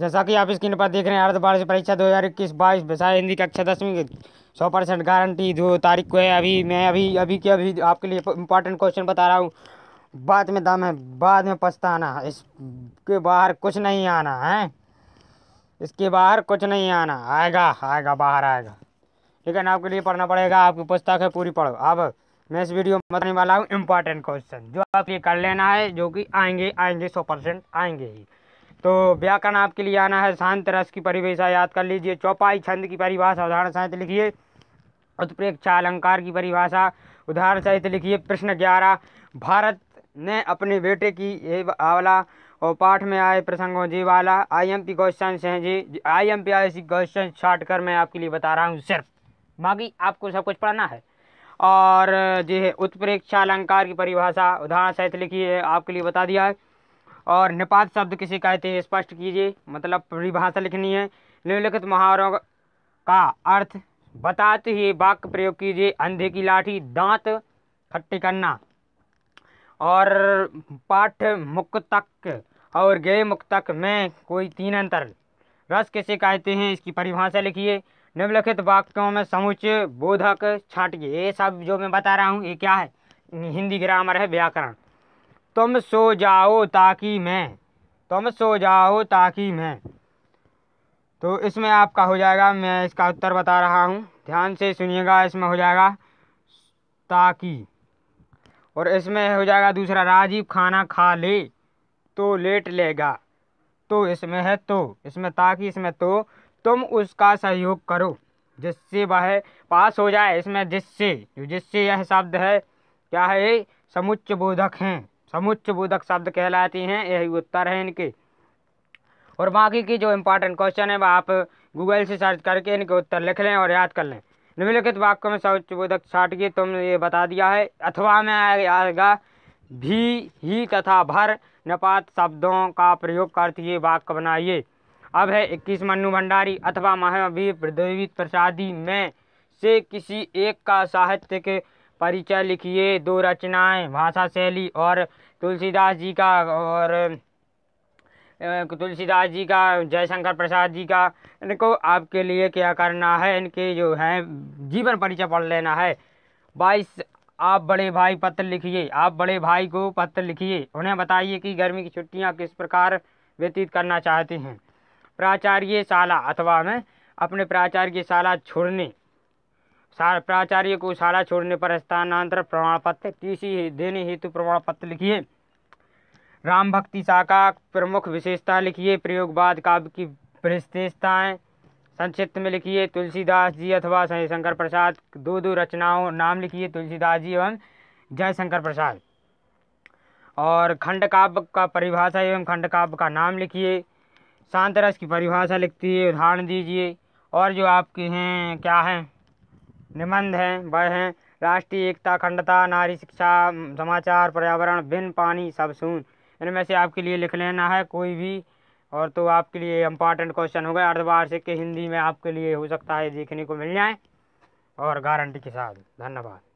जैसा कि आप स्क्रीन पर देख रहे हैं अर्ध वार्षिक परीक्षा दो हज़ार इक्कीस बाईस विषय हिंदी कक्षा दसवीं सौ परसेंट गारंटी जो तारीख को है अभी मैं अभी अभी के अभी आपके लिए इंपॉर्टेंट क्वेश्चन बता रहा हूँ बाद में दम है बाद में पछताना इसके बाहर कुछ नहीं आना है इसके बाहर कुछ नहीं आना आएगा आएगा बाहर आएगा लेकिन आपके लिए पढ़ना पड़ेगा आपकी पुस्तक है पूरी पढ़ो अब मैं इस वीडियो में बताने वाला हूँ इम्पॉर्टेंट क्वेश्चन जो आप ये कर लेना है जो कि आएंगे आएंगे सौ परसेंट आएंगे ही तो व्याकरण आपके लिए आना है शांत रस की परिभाषा याद कर लीजिए चौपाई छंद की परिभाषा उदाहरण सहित लिखिए उत्प्रेक्षा अलंकार की परिभाषा उदाहरण सहित लिखिए प्रश्न ग्यारह भारत ने अपने बेटे की आवला और पाठ में आए प्रसंगों जी वाला आई एम पी क्वेश्चन हैं G I M P I C question छाट कर मैं आपके लिए बता रहा हूँ सिर्फ बाकी आपको सब कुछ पढ़ना है और जो है उत्प्रेक्षा अलंकार की परिभाषा उदाहरण सहित लिखिए आपके लिए बता दिया है और निपात शब्द किसे कहते हैं स्पष्ट कीजिए मतलब परिभाषा लिखनी है निम्नलिखित मुहावरों का अर्थ बताते हुए वाक्य प्रयोग कीजिए अंधे की लाठी दांत खट्टे करना और पाठ मुक्त तक और गए मुक्त तक में कोई तीन अंतर रस किसे कहते हैं इसकी परिभाषा लिखिए निम्नलिखित वाक्यों में समुच बोधक छाटिए ये सब जो मैं बता रहा हूँ ये क्या है हिंदी ग्रामर है व्याकरण तुम सो जाओ ताकि मैं तुम सो जाओ ताकि मैं तो इसमें आपका हो जाएगा मैं इसका उत्तर बता रहा हूँ ध्यान से सुनिएगा इसमें हो जाएगा ताकि और इसमें हो जाएगा दूसरा राजीव खाना खा ले तो लेट लेगा तो इसमें है तो इसमें ताकि इसमें तो तुम उसका सहयोग करो जिससे वह पास हो जाए इसमें जिससे जो जिससे यह शब्द है क्या है समुच्च बोधक हैं समुच्च बोधक शब्द कहलाती हैं यही उत्तर है इनके और बाकी की जो इम्पोर्टेंट क्वेश्चन है वह आप गूगल से सर्च करके इनके उत्तर लिख लें और याद कर लें निम्नलिखित वाक्य में समुच्च बोधक छाट के तुमने ये बता दिया है अथवा में आएगा भी ही तथा भर निपात शब्दों का प्रयोग करते हुए वाक्य बनाइए अब है इक्कीस मनु भंडारी अथवा महावीर प्रद्योगित प्रसादी में से किसी एक का साहित्य के परिचय लिखिए दो रचनाएं भाषा शैली और तुलसीदास जी का और तुलसीदास जी का जयशंकर प्रसाद जी का इनको आपके लिए क्या करना है इनके जो हैं जीवन परिचय पढ़ लेना है बाईस आप बड़े भाई पत्र लिखिए आप बड़े भाई को पत्र लिखिए उन्हें बताइए कि गर्मी की छुट्टियां किस प्रकार व्यतीत करना चाहते हैं प्राचार्य शाला अथवा में अपने प्राचार्य शाला छोड़ने प्राचार्य को शाला छोड़ने पर स्थानांतर प्रमाण पत्र टीसी देने हेतु प्रमाण पत्र लिखिए राम भक्ति शाखा प्रमुख विशेषता लिखिए प्रयोगवाद काव्य की विशेषताएँ संक्षिप्त में लिखिए तुलसीदास जी अथवा जयशंकर प्रसाद दो दो रचनाओं नाम लिखिए तुलसीदास जी एवं जयशंकर प्रसाद और खंड काव्य का परिभाषा एवं खंड काव्य का नाम लिखिए शांत रस की परिभाषा लिखती है उदाहरण दीजिए और जो आपके हैं क्या हैं निबंध हैं वह हैं राष्ट्रीय एकता अखंडता नारी शिक्षा समाचार पर्यावरण भिन्न पानी सब सुन इनमें से आपके लिए लिख लेना है कोई भी और तो आपके लिए इम्पॉर्टेंट क्वेश्चन हो गए अर्धवार्षिक के हिंदी में आपके लिए हो सकता है देखने को मिल जाए और गारंटी के साथ धन्यवाद